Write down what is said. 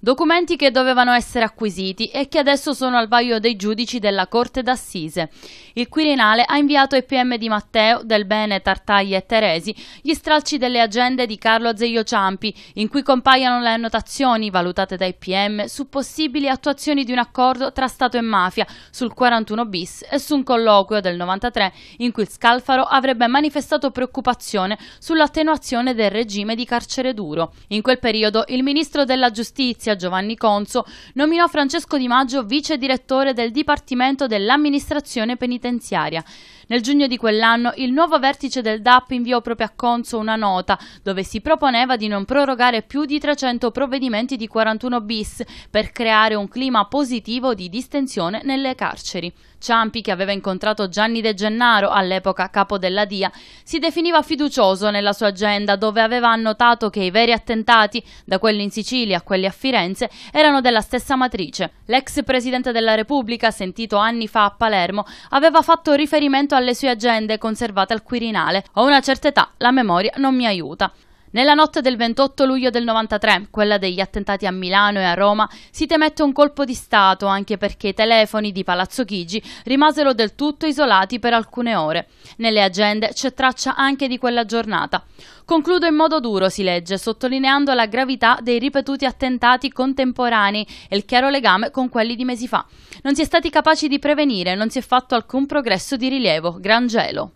Documenti che dovevano essere acquisiti e che adesso sono al vaglio dei giudici della Corte d'Assise. Il Quirinale ha inviato ai PM di Matteo, Del Bene, Tartaglia e Teresi gli stralci delle agende di Carlo Azeglio Ciampi, in cui compaiono le annotazioni valutate dai PM su possibili attuazioni di un accordo tra Stato e mafia sul 41 bis e su un colloquio del 93 in cui Scalfaro avrebbe manifestato preoccupazione sull'attenuazione del regime di carcere duro. In quel periodo il ministro della Giustizia Polizia Giovanni Conso nominò Francesco Di Maggio vice direttore del Dipartimento dell'Amministrazione Penitenziaria. Nel giugno di quell'anno il nuovo vertice del DAP inviò proprio a Conso una nota dove si proponeva di non prorogare più di 300 provvedimenti di 41 bis per creare un clima positivo di distensione nelle carceri. Ciampi, che aveva incontrato Gianni De Gennaro, all'epoca capo della DIA, si definiva fiducioso nella sua agenda dove aveva annotato che i veri attentati, da quelli in Sicilia a quelli a Firenze, differenze erano della stessa matrice. L'ex Presidente della Repubblica, sentito anni fa a Palermo, aveva fatto riferimento alle sue agende conservate al Quirinale. Ho una certa età, la memoria non mi aiuta. Nella notte del 28 luglio del 93, quella degli attentati a Milano e a Roma, si temette un colpo di Stato anche perché i telefoni di Palazzo Chigi rimasero del tutto isolati per alcune ore. Nelle agende c'è traccia anche di quella giornata. Concludo in modo duro, si legge, sottolineando la gravità dei ripetuti attentati contemporanei e il chiaro legame con quelli di mesi fa. Non si è stati capaci di prevenire, non si è fatto alcun progresso di rilievo. Gran gelo.